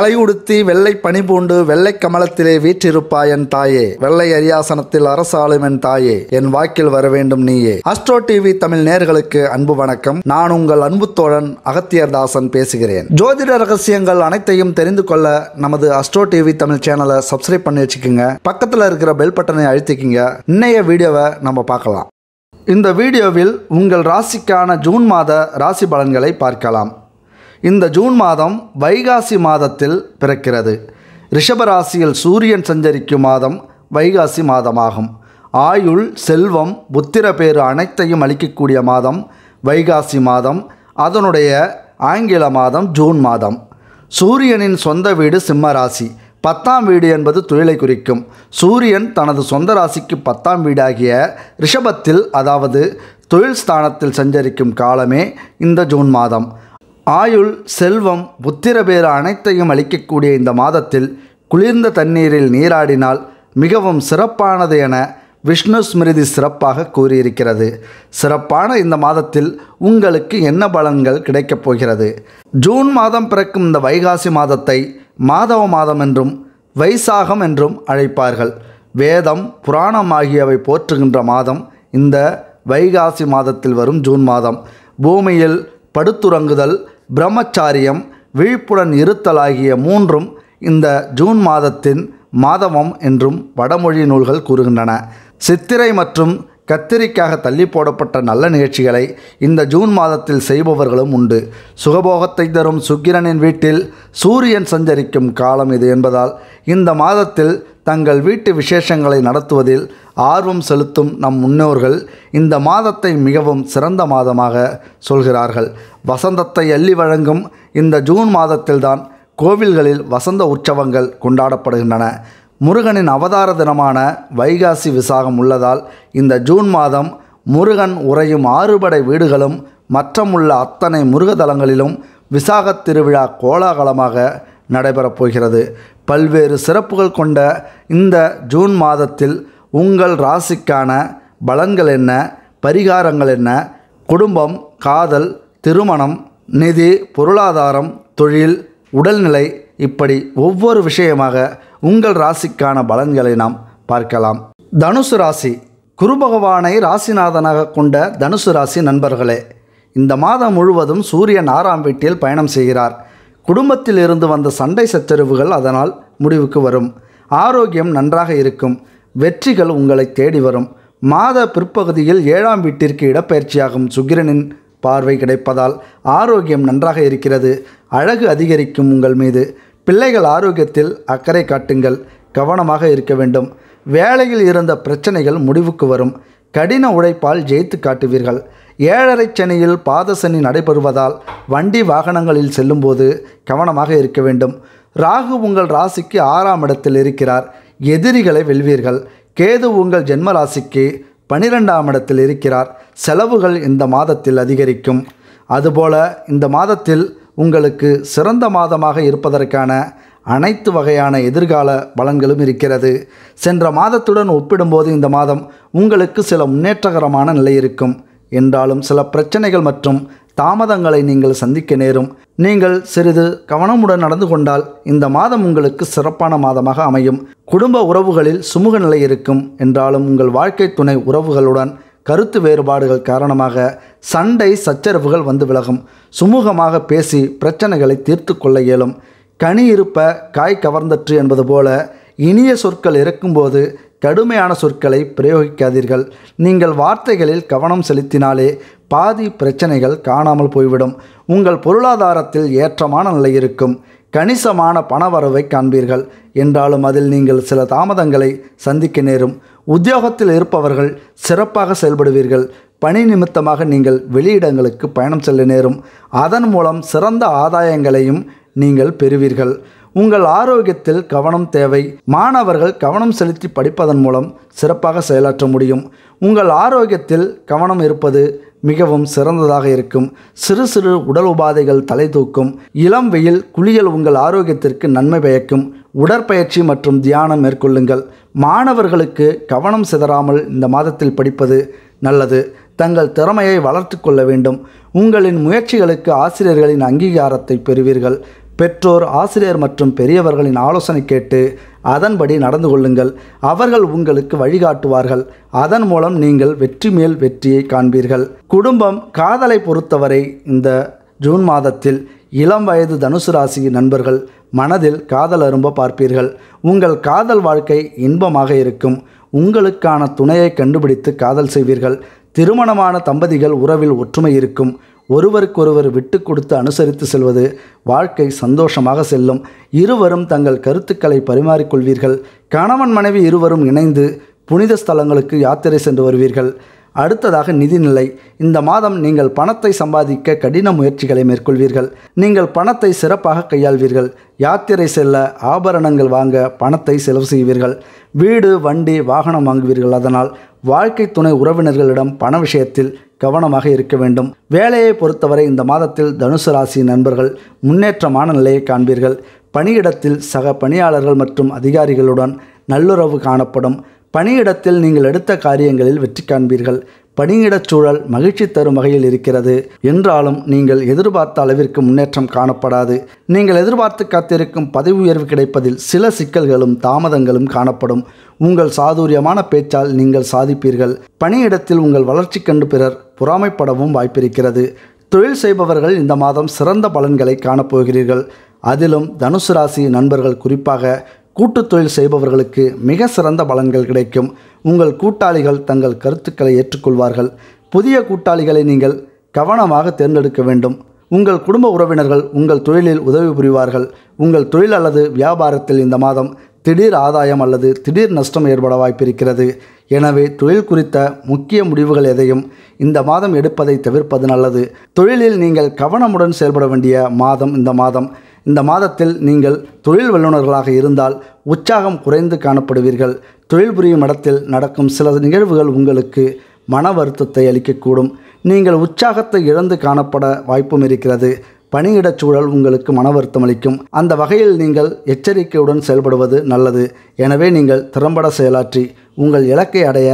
களை உடுத்தி வெள்ளை பனி பூண்டு வெள்ளை கமலத்திலே வீற்றிருப்பா என் தாயே வெள்ளை அரியாசனத்தில் அரசாளும் என் தாயே என் வாக்கில் வர வேண்டும் நீயே அஸ்ட்ரோ டிவி தமிழ் நேர்களுக்கு அன்பு வணக்கம் நான் உங்கள் அன்பு தோழன் அகத்தியர்தாசன் பேசுகிறேன் ஜோதிட ரகசியங்கள் அனைத்தையும் தெரிந்து கொள்ள நமது அஸ்ட்ரோ டிவி தமிழ் சேனலை சப்ஸ்கிரைப் பண்ணி வச்சுக்கோங்க பக்கத்தில் இருக்கிற பெல் பட்டனை அழுத்திக்கிங்க இன்னைய வீடியோவை நம்ம பார்க்கலாம் இந்த வீடியோவில் உங்கள் ராசிக்கான ஜூன் மாத ராசி பலன்களை பார்க்கலாம் இந்த ஜூன் மாதம் வைகாசி மாதத்தில் பிறக்கிறது ரிஷபராசியில் சூரியன் சஞ்சரிக்கும் மாதம் வைகாசி மாதமாகும் ஆயுள் செல்வம் புத்திர பேரு அனைத்தையும் அளிக்கக்கூடிய மாதம் வைகாசி மாதம் அதனுடைய ஆங்கில மாதம் ஜூன் மாதம் சூரியனின் சொந்த வீடு சிம்ம ராசி பத்தாம் வீடு என்பது தொழிலை குறிக்கும் சூரியன் தனது சொந்த ராசிக்கு பத்தாம் வீடாகிய ரிஷபத்தில் அதாவது தொழில் ஸ்தானத்தில் சஞ்சரிக்கும் காலமே இந்த ஜூன் மாதம் ஆயுள் செல்வம் புத்திரபேறு அனைத்தையும் அளிக்கக்கூடிய இந்த மாதத்தில் குளிர்ந்த தண்ணீரில் நீராடினால் மிகவும் சிறப்பானது என விஷ்ணு ஸ்மிருதி சிறப்பாக கூறியிருக்கிறது சிறப்பான இந்த மாதத்தில் உங்களுக்கு என்ன பலன்கள் கிடைக்கப் போகிறது ஜூன் மாதம் பிறக்கும் இந்த வைகாசி மாதத்தை மாதவ மாதம் என்றும் வைசாகம் என்றும் அழைப்பார்கள் வேதம் புராணம் ஆகியவை போற்றுகின்ற மாதம் இந்த வைகாசி மாதத்தில் வரும் ஜூன் மாதம் பூமியில் படுத்துறங்குதல் பிரம்மச்சாரியம் விழிப்புடன் இருத்தல் ஆகிய மூன்றும் இந்த ஜூன் மாதத்தின் மாதவம் என்றும் வடமொழி நூல்கள் கூறுகின்றன சித்திரை மற்றும் கத்திரிக்காக தள்ளி போடப்பட்ட நல்ல நிகழ்ச்சிகளை இந்த ஜூன் மாதத்தில் செய்பவர்களும் உண்டு சுகபோகத்தை தரும் சுக்கிரனின் வீட்டில் சூரியன் சஞ்சரிக்கும் காலம் இது என்பதால் இந்த மாதத்தில் தங்கள் வீட்டு விசேஷங்களை நடத்துவதில் ஆர்வம் செலுத்தும் நம் முன்னோர்கள் இந்த மாதத்தை மிகவும் சிறந்த மாதமாக சொல்கிறார்கள் வசந்தத்தை அள்ளி வழங்கும் இந்த ஜூன் மாதத்தில்தான் கோவில்களில் வசந்த உற்சவங்கள் கொண்டாடப்படுகின்றன முருகனின் அவதார தினமான வைகாசி விசாகம் உள்ளதால் இந்த ஜூன் மாதம் முருகன் உறையும் ஆறுபடை வீடுகளும் மற்றமுள்ள அத்தனை முருகதலங்களிலும் விசாகத் திருவிழா கோலாகலமாக நடைபெறப் போகிறது பல்வேறு சிறப்புகள் கொண்ட இந்த ஜூன் மாதத்தில் உங்கள் ராசிக்கான பலன்கள் என்ன பரிகாரங்கள் என்ன குடும்பம் காதல் திருமணம் நிதி பொருளாதாரம் தொழில் உடல்நிலை இப்படி ஒவ்வொரு விஷயமாக உங்கள் ராசிக்கான பலன்களை நாம் பார்க்கலாம் தனுசு ராசி குரு பகவானை ராசிநாதனாக கொண்ட தனுசு ராசி நண்பர்களே இந்த மாதம் முழுவதும் சூரியன் ஆறாம் வீட்டில் பயணம் செய்கிறார் குடும்பத்தில் இருந்து வந்த சண்டை சச்சரவுகள் அதனால் முடிவுக்கு வரும் ஆரோக்கியம் நன்றாக இருக்கும் வெற்றிகள் உங்களை தேடி வரும் மாத பிற்பகுதியில் ஏழாம் வீட்டிற்கு இடப்பெயர்ச்சியாகும் சுக்கிரனின் பார்வை கிடைப்பதால் ஆரோக்கியம் நன்றாக இருக்கிறது அழகு அதிகரிக்கும் உங்கள் மீது பிள்ளைகள் ஆரோக்கியத்தில் அக்கறை காட்டுங்கள் கவனமாக இருக்க வேண்டும் வேலையில் இருந்த பிரச்சனைகள் முடிவுக்கு வரும் கடின உழைப்பால் ஜெயித்து காட்டுவீர்கள் ஏழரை சனியில் பாதசனி நடைபெறுவதால் வண்டி வாகனங்களில் செல்லும்போது கவனமாக இருக்க வேண்டும் ராகு உங்கள் ராசிக்கு ஆறாம் இடத்தில் இருக்கிறார் எதிரிகளை வெல்வீர்கள் கேது உங்கள் ஜென்ம ராசிக்கு பனிரெண்டாம் இடத்தில் இருக்கிறார் செலவுகள் இந்த மாதத்தில் அதிகரிக்கும் அதுபோல இந்த மாதத்தில் உங்களுக்கு சிறந்த மாதமாக இருப்பதற்கான அனைத்து வகையான எதிர்கால பலன்களும் இருக்கிறது சென்ற மாதத்துடன் ஒப்பிடும்போது இந்த மாதம் உங்களுக்கு சில முன்னேற்றகரமான நிலை இருக்கும் என்றாலும் சில பிரச்சனைகள் மற்றும் தாமதங்களை நீங்கள் சந்திக்க நேரும் நீங்கள் சிறிது கவனமுடன் நடந்து கொண்டால் இந்த மாதம் உங்களுக்கு சிறப்பான மாதமாக அமையும் குடும்ப உறவுகளில் சுமூக நிலை இருக்கும் என்றாலும் உங்கள் வாழ்க்கை துணை உறவுகளுடன் கருத்து வேறுபாடுகள் காரணமாக சண்டை சச்சரவுகள் வந்து விலகும் சுமூகமாக பேசி பிரச்சனைகளை தீர்த்து கொள்ள இயலும் கனி இருப்ப காய் கவர்ந்தற்று என்பது போல இனிய சொற்கள் இருக்கும்போது கடுமையான சொற்களை பிரயோகிக்காதீர்கள் நீங்கள் வார்த்தைகளில் கவனம் செலுத்தினாலே பாதி பிரச்சனைகள் காணாமல் போய்விடும் உங்கள் பொருளாதாரத்தில் ஏற்றமான நிலை இருக்கும் கணிசமான பணவரவை காண்பீர்கள் என்றாலும் அதில் நீங்கள் சில தாமதங்களை சந்திக்க நேரும் உத்தியோகத்தில் இருப்பவர்கள் சிறப்பாக செயல்படுவீர்கள் பணி நிமித்தமாக நீங்கள் வெளியிடங்களுக்கு பயணம் செல்ல நேரும் அதன் மூலம் சிறந்த ஆதாயங்களையும் நீங்கள் பெறுவீர்கள் உங்கள் ஆரோக்கியத்தில் கவனம் தேவை மாணவர்கள் கவனம் செலுத்தி படிப்பதன் மூலம் சிறப்பாக செயலாற்ற முடியும் உங்கள் ஆரோக்கியத்தில் கவனம் இருப்பது மிகவும் சிறந்ததாக இருக்கும் சிறு சிறு உடல் உபாதைகள் தலை தூக்கும் இளம் வெயில் குளியல் உங்கள் ஆரோக்கியத்திற்கு நன்மை பயக்கும் உடற்பயிற்சி மற்றும் தியானம் மேற்கொள்ளுங்கள் மாணவர்களுக்கு கவனம் சிதறாமல் இந்த மாதத்தில் படிப்பது நல்லது தங்கள் திறமையை வளர்த்து கொள்ள வேண்டும் உங்களின் முயற்சிகளுக்கு ஆசிரியர்களின் அங்கீகாரத்தை பெறுவீர்கள் பெற்றோர் ஆசிரியர் மற்றும் பெரியவர்களின் ஆலோசனை கேட்டு அதன்படி நடந்து கொள்ளுங்கள் அவர்கள் உங்களுக்கு வழிகாட்டுவார்கள் அதன் மூலம் நீங்கள் வெற்றி மேல் வெற்றியை காண்பீர்கள் குடும்பம் காதலை பொறுத்தவரை இந்த ஜூன் மாதத்தில் இளம் வயது தனுசு ராசி நண்பர்கள் மனதில் காதல் அரும்ப பார்ப்பீர்கள் உங்கள் காதல் வாழ்க்கை இன்பமாக இருக்கும் உங்களுக்கான துணையை கண்டுபிடித்து காதல் செய்வீர்கள் திருமணமான தம்பதிகள் உறவில் ஒற்றுமை இருக்கும் ஒருவருக்கொருவர் விட்டு கொடுத்து அனுசரித்து செல்வது வாழ்க்கை சந்தோஷமாக செல்லும் இருவரும் தங்கள் கருத்துக்களை பரிமாறிக்கொள்வீர்கள் கணவன் மனைவி இருவரும் இணைந்து புனித ஸ்தலங்களுக்கு யாத்திரை சென்று வருவீர்கள் அடுத்ததாக நிதிநிலை இந்த மாதம் நீங்கள் பணத்தை சம்பாதிக்க கடின முயற்சிகளை மேற்கொள்வீர்கள் நீங்கள் பணத்தை சிறப்பாக கையாள்வீர்கள் யாத்திரை செல்ல ஆபரணங்கள் வாங்க பணத்தை செலவு செய்வீர்கள் வீடு வண்டி வாகனம் வாங்குவீர்கள் அதனால் வாழ்க்கை துணை உறவினர்களிடம் பண விஷயத்தில் கவனமாக இருக்க வேண்டும் வேலையை பொறுத்தவரை இந்த மாதத்தில் தனுசு ராசி நண்பர்கள் முன்னேற்றமான நிலையை காண்பீர்கள் பணியிடத்தில் சக பணியாளர்கள் மற்றும் அதிகாரிகளுடன் நல்லுறவு காணப்படும் பணியிடத்தில் நீங்கள் எடுத்த காரியங்களில் வெற்றி காண்பீர்கள் பணியிடச் சூழல் மகிழ்ச்சி தரும் வகையில் இருக்கிறது என்றாலும் நீங்கள் எதிர்பார்த்த அளவிற்கு முன்னேற்றம் காணப்படாது நீங்கள் எதிர்பார்த்து காத்திருக்கும் பதவி உயர்வு கிடைப்பதில் சில சிக்கல்களும் தாமதங்களும் காணப்படும் உங்கள் சாதுரியமான பேச்சால் நீங்கள் சாதிப்பீர்கள் பணியிடத்தில் உங்கள் வளர்ச்சி கண்டு பிறர் பொறாமைப்படவும் வாய்ப்பிருக்கிறது தொழில் செய்பவர்கள் இந்த மாதம் சிறந்த பலன்களை காணப்போகிறீர்கள் அதிலும் தனுசு ராசி நண்பர்கள் குறிப்பாக கூட்டு தொழில் செய்பவர்களுக்கு மிக சிறந்த பலன்கள் கிடைக்கும் உங்கள் கூட்டாளிகள் தங்கள் கருத்துக்களை ஏற்றுக்கொள்வார்கள் புதிய கூட்டாளிகளை நீங்கள் கவனமாக தேர்ந்தெடுக்க வேண்டும் உங்கள் குடும்ப உறவினர்கள் உங்கள் தொழிலில் உதவி புரிவார்கள் உங்கள் தொழில் அல்லது வியாபாரத்தில் இந்த மாதம் திடீர் ஆதாயம் அல்லது திடீர் நஷ்டம் ஏற்பட வாய்ப்பிருக்கிறது எனவே தொழில் குறித்த முக்கிய முடிவுகள் எதையும் இந்த மாதம் எடுப்பதை தவிர்ப்பது நல்லது தொழிலில் நீங்கள் கவனமுடன் செயல்பட வேண்டிய மாதம் இந்த மாதம் இந்த மாதத்தில் நீங்கள் தொழில் வல்லுநர்களாக இருந்தால் உற்சாகம் குறைந்து காணப்படுவீர்கள் தொழில் புரியும் இடத்தில் நடக்கும் சில நிகழ்வுகள் உங்களுக்கு மன வருத்தத்தை அளிக்கக்கூடும் நீங்கள் உற்சாகத்தை இழந்து காணப்பட வாய்ப்பும் இருக்கிறது பணியிடச் சூழல் உங்களுக்கு மன வருத்தம் அளிக்கும் அந்த வகையில் நீங்கள் எச்சரிக்கையுடன் செயல்படுவது நல்லது எனவே நீங்கள் திறம்பட செயலாற்றி உங்கள் இலக்கை அடைய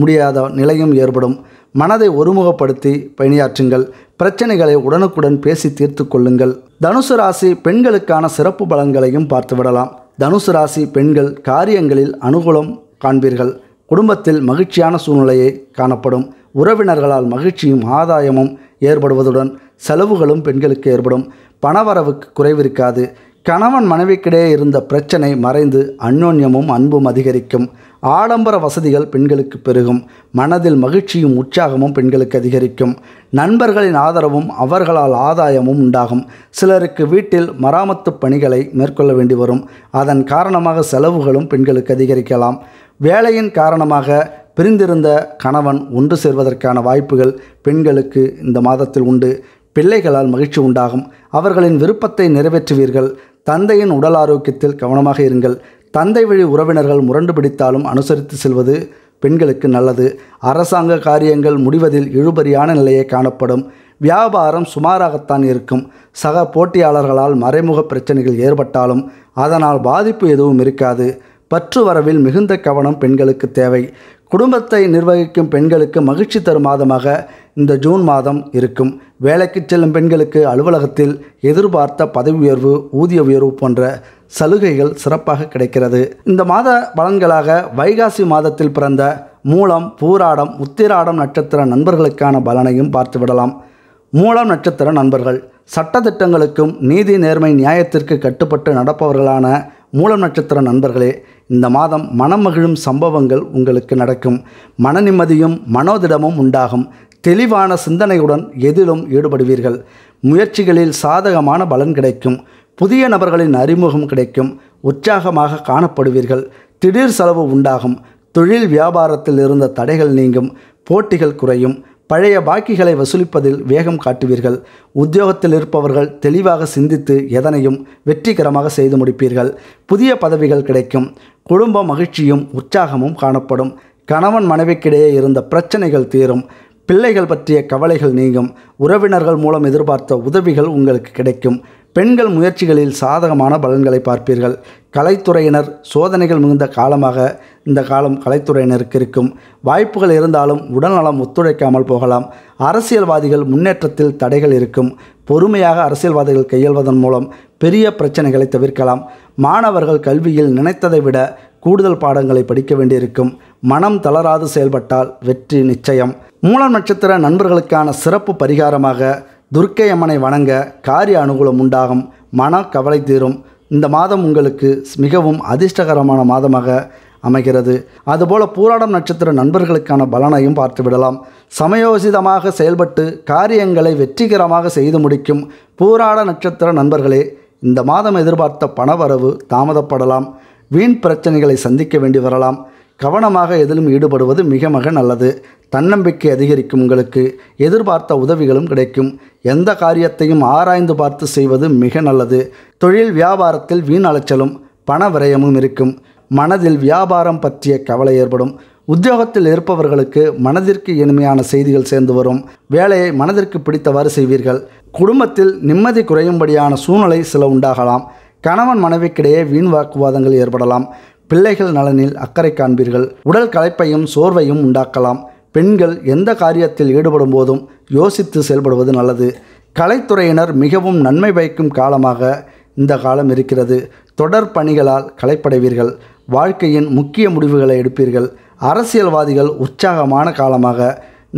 முடியாத நிலையும் ஏற்படும் மனதை ஒருமுகப்படுத்தி பணியாற்றுங்கள் பிரச்சனைகளை உடனுக்குடன் பேசி தீர்த்து கொள்ளுங்கள் தனுசு ராசி பெண்களுக்கான சிறப்பு பலன்களையும் பார்த்து விடலாம் தனுசு ராசி பெண்கள் காரியங்களில் அனுகூலம் காண்பீர்கள் குடும்பத்தில் மகிழ்ச்சியான சூழ்நிலையை காணப்படும் உறவினர்களால் மகிழ்ச்சியும் ஆதாயமும் ஏற்படுவதுடன் செலவுகளும் பெண்களுக்கு ஏற்படும் பணவரவுக்கு குறைவிருக்காது கணவன் மனைவிக்கிடையே இருந்த பிரச்சனை மறைந்து அந்யோன்யமும் அன்பும் அதிகரிக்கும் ஆடம்பர வசதிகள் பெண்களுக்கு பெருகும் மனதில் மகிழ்ச்சியும் உற்சாகமும் பெண்களுக்கு அதிகரிக்கும் நண்பர்களின் ஆதரவும் அவர்களால் ஆதாயமும் உண்டாகும் சிலருக்கு வீட்டில் மராமத்து பணிகளை மேற்கொள்ள வேண்டி வரும் அதன் காரணமாக செலவுகளும் பெண்களுக்கு அதிகரிக்கலாம் வேலையின் காரணமாக பிரிந்திருந்த கணவன் ஒன்று சேர்வதற்கான வாய்ப்புகள் பெண்களுக்கு இந்த மாதத்தில் உண்டு பிள்ளைகளால் மகிழ்ச்சி உண்டாகும் அவர்களின் விருப்பத்தை நிறைவேற்றுவீர்கள் தந்தையின் உடல் ஆரோக்கியத்தில் கவனமாக இருங்கள் தந்தை வழி உறவினர்கள் முரண்டு பிடித்தாலும் அனுசரித்து செல்வது பெண்களுக்கு நல்லது அரசாங்க காரியங்கள் முடிவதில் இழுபறியான நிலையே காணப்படும் வியாபாரம் சுமாராகத்தான் இருக்கும் சக போட்டியாளர்களால் மறைமுக பிரச்சனைகள் ஏற்பட்டாலும் அதனால் பாதிப்பு எதுவும் இருக்காது பற்று வரவில் மிகுந்த கவனம் பெண்களுக்கு தேவை குடும்பத்தை நிர்வகிக்கும் பெண்களுக்கு மகிழ்ச்சி தரும் மாதமாக இந்த ஜூன் மாதம் இருக்கும் வேலைக்கு செல்லும் பெண்களுக்கு அலுவலகத்தில் எதிர்பார்த்த பதவி உயர்வு ஊதிய உயர்வு போன்ற சலுகைகள் சிறப்பாக கிடைக்கிறது இந்த மாத பலன்களாக வைகாசி மாதத்தில் பிறந்த மூலம் பூராடம் உத்திராடம் நட்சத்திர நண்பர்களுக்கான பலனையும் பார்த்துவிடலாம் மூலம் நட்சத்திர நண்பர்கள் சட்டத்திட்டங்களுக்கும் நீதி நேர்மை நியாயத்திற்கு கட்டுப்பட்டு நடப்பவர்களான மூலம் நட்சத்திர நண்பர்களே இந்த மாதம் மனம் மகிழும் சம்பவங்கள் உங்களுக்கு நடக்கும் மன நிம்மதியும் மனோதிடமும் உண்டாகும் தெளிவான சிந்தனையுடன் எதிலும் ஈடுபடுவீர்கள் முயற்சிகளில் சாதகமான பலன் கிடைக்கும் புதிய நபர்களின் அறிமுகம் கிடைக்கும் உற்சாகமாக காணப்படுவீர்கள் திடீர் செலவு உண்டாகும் தொழில் வியாபாரத்தில் இருந்த தடைகள் நீங்கும் போட்டிகள் குறையும் பழைய பாக்கிகளை வசூலிப்பதில் வேகம் காட்டுவீர்கள் உத்தியோகத்தில் இருப்பவர்கள் தெளிவாக சிந்தித்து எதனையும் வெற்றிகரமாக செய்து முடிப்பீர்கள் புதிய பதவிகள் கிடைக்கும் குடும்ப மகிழ்ச்சியும் உற்சாகமும் காணப்படும் கணவன் மனைவிக்கிடையே இருந்த பிரச்சனைகள் தீரும் பிள்ளைகள் பற்றிய கவலைகள் நீங்கும் உறவினர்கள் மூலம் எதிர்பார்த்த உதவிகள் உங்களுக்கு கிடைக்கும் பெண்கள் முயற்சிகளில் சாதகமான பலன்களை பார்ப்பீர்கள் கலைத்துறையினர் சோதனைகள் மிகுந்த காலமாக இந்த காலம் கலைத்துறையினருக்கு இருக்கும் வாய்ப்புகள் இருந்தாலும் உடல்நலம் ஒத்துழைக்காமல் போகலாம் அரசியல்வாதிகள் முன்னேற்றத்தில் தடைகள் இருக்கும் பொறுமையாக அரசியல்வாதிகள் கையாள்வதன் மூலம் பெரிய பிரச்சனைகளை தவிர்க்கலாம் மாணவர்கள் கல்வியில் நினைத்ததை விட கூடுதல் பாடங்களை படிக்க வேண்டியிருக்கும் மனம் தளராது செயல்பட்டால் வெற்றி நிச்சயம் மூல நட்சத்திர நண்பர்களுக்கான சிறப்பு பரிகாரமாக துர்க்கை அம்மனை வணங்க காரிய அனுகூலம் உண்டாகும் மன கவலை தீரும் இந்த மாதம் உங்களுக்கு மிகவும் அதிர்ஷ்டகரமான மாதமாக அமைகிறது அதுபோல பூராடம் நட்சத்திர நண்பர்களுக்கான பலனையும் பார்த்துவிடலாம் சமயோசிதமாக செயல்பட்டு காரியங்களை வெற்றிகரமாக செய்து முடிக்கும் பூராட நட்சத்திர நண்பர்களே இந்த மாதம் எதிர்பார்த்த பணவரவு தாமதப்படலாம் வீண் பிரச்சனைகளை சந்திக்க வேண்டி வரலாம் கவனமாக எதிலும் ஈடுபடுவது மிக மிக நல்லது தன்னம்பிக்கை அதிகரிக்கும் உங்களுக்கு எதிர்பார்த்த உதவிகளும் கிடைக்கும் எந்த காரியத்தையும் ஆராய்ந்து பார்த்து செய்வது மிக நல்லது தொழில் வியாபாரத்தில் வீண் அலைச்சலும் பண விரயமும் இருக்கும் மனதில் வியாபாரம் பற்றிய கவலை ஏற்படும் உத்தியோகத்தில் இருப்பவர்களுக்கு மனதிற்கு இனிமையான செய்திகள் சேர்ந்து வரும் வேலையை மனதிற்கு பிடித்தவாறு செய்வீர்கள் குடும்பத்தில் நிம்மதி குறையும்படியான சூழ்நிலை சில உண்டாகலாம் கணவன் மனைவிக்கிடையே வீண் வாக்குவாதங்கள் ஏற்படலாம் பிள்ளைகள் நலனில் அக்கறை காண்பீர்கள் உடல் களைப்பையும் சோர்வையும் உண்டாக்கலாம் பெண்கள் எந்த காரியத்தில் ஈடுபடும் போதும் யோசித்து செயல்படுவது நல்லது கலைத்துறையினர் மிகவும் நன்மை பயக்கும் காலமாக இந்த காலம் இருக்கிறது தொடர் பணிகளால் களைப்படைவீர்கள் வாழ்க்கையின் முக்கிய முடிவுகளை எடுப்பீர்கள் அரசியல்வாதிகள் உற்சாகமான காலமாக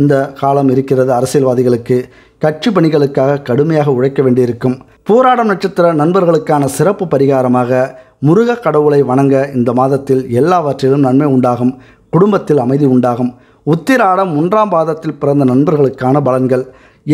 இந்த காலம் இருக்கிறது அரசியல்வாதிகளுக்கு கட்சி பணிகளுக்காக கடுமையாக உழைக்க வேண்டியிருக்கும் போராடம் நட்சத்திர நண்பர்களுக்கான சிறப்பு பரிகாரமாக முருக கடவுளை வணங்க இந்த மாதத்தில் எல்லாவற்றிலும் நன்மை உண்டாகும் குடும்பத்தில் அமைதி உண்டாகும் உத்திராடம் ஒன்றாம் பாதத்தில் பிறந்த நண்பர்களுக்கான பலன்கள்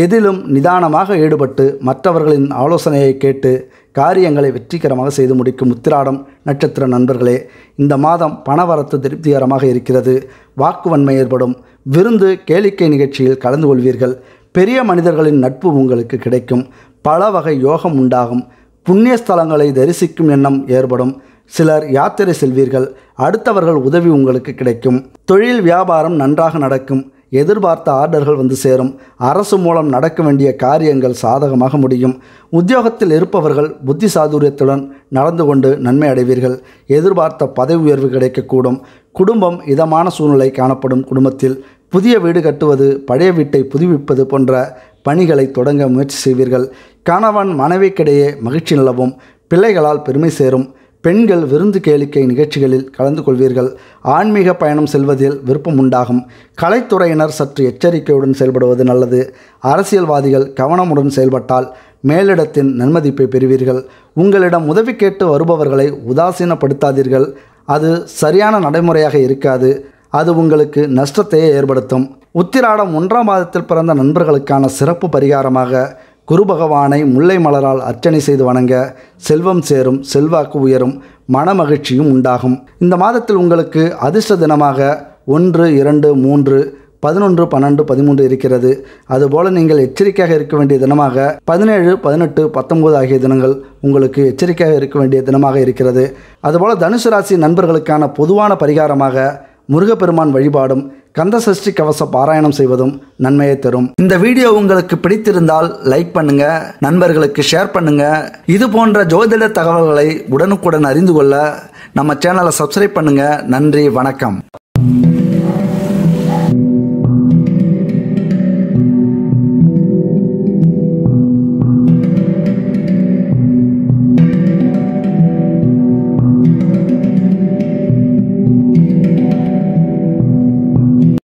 எதிலும் நிதானமாக ஈடுபட்டு மற்றவர்களின் ஆலோசனையை கேட்டு காரியங்களை வெற்றிகரமாக செய்து முடிக்கும் உத்திராடம் நட்சத்திர நண்பர்களே இந்த மாதம் பணவரத்து திருப்திகரமாக இருக்கிறது வாக்குவன்மை ஏற்படும் விருந்து கேளிக்கை நிகழ்ச்சியில் கலந்து கொள்வீர்கள் பெரிய மனிதர்களின் நட்பு உங்களுக்கு கிடைக்கும் பல வகை யோகம் உண்டாகும் புண்ணிய ஸ்தலங்களை தரிசிக்கும் எண்ணம் ஏற்படும் சிலர் யாத்திரை செல்வீர்கள் அடுத்தவர்கள் உதவி உங்களுக்கு கிடைக்கும் தொழில் வியாபாரம் நன்றாக நடக்கும் எதிர்பார்த்த ஆர்டர்கள் வந்து சேரும் அரசு மூலம் நடக்க வேண்டிய காரியங்கள் சாதகமாக முடியும் உத்தியோகத்தில் இருப்பவர்கள் புத்தி சாதுரியத்துடன் நடந்து கொண்டு நன்மை அடைவீர்கள் எதிர்பார்த்த பதவி உயர்வு கிடைக்கக்கூடும் குடும்பம் இதமான சூழ்நிலை காணப்படும் குடும்பத்தில் புதிய வீடு கட்டுவது பழைய வீட்டை புதுப்பிப்பது போன்ற பணிகளை தொடங்க முயற்சி செய்வீர்கள் கணவன் மனைவிக்கிடையே மகிழ்ச்சி நிலவும் பிள்ளைகளால் பெருமை சேரும் பெண்கள் விருந்து கேளிக்கை நிகழ்ச்சிகளில் கலந்து கொள்வீர்கள் ஆன்மீக பயணம் செல்வதில் விருப்பம் உண்டாகும் கலைத்துறையினர் சற்று எச்சரிக்கையுடன் செயல்படுவது நல்லது அரசியல்வாதிகள் கவனமுடன் செயல்பட்டால் மேலிடத்தின் நன்மதிப்பை பெறுவீர்கள் உங்களிடம் உதவி கேட்டு வருபவர்களை உதாசீனப்படுத்தாதீர்கள் அது சரியான நடைமுறையாக இருக்காது அது உங்களுக்கு நஷ்டத்தையே ஏற்படுத்தும் உத்திராடம் ஒன்றாம் மாதத்தில் பிறந்த நண்பர்களுக்கான சிறப்பு பரிகாரமாக குரு பகவானை முல்லை மலரால் அர்ச்சனை செய்து வணங்க செல்வம் சேரும் செல்வாக்கு உயரும் மனமகிழ்ச்சியும் உண்டாகும் இந்த மாதத்தில் உங்களுக்கு அதிர்ஷ்ட தினமாக ஒன்று இரண்டு மூன்று பதினொன்று பன்னெண்டு பதிமூன்று இருக்கிறது அதுபோல் நீங்கள் எச்சரிக்கையாக இருக்க வேண்டிய தினமாக பதினேழு பதினெட்டு பத்தொன்பது ஆகிய தினங்கள் உங்களுக்கு எச்சரிக்கையாக இருக்க வேண்டிய தினமாக இருக்கிறது அதுபோல் தனுசு ராசி நண்பர்களுக்கான பொதுவான பரிகாரமாக முருகப்பெருமான் வழிபாடும் கந்த சஷ்டி கவச பாராயணம் செய்வதும் நன்மையை தரும் இந்த வீடியோ உங்களுக்கு பிடித்திருந்தால் லைக் பண்ணுங்க நண்பர்களுக்கு ஷேர் பண்ணுங்க இது போன்ற ஜோதிட தகவல்களை உடனுக்குடன் அறிந்து கொள்ள நம்ம சேனலை சப்ஸ்கிரைப் பண்ணுங்க நன்றி வணக்கம்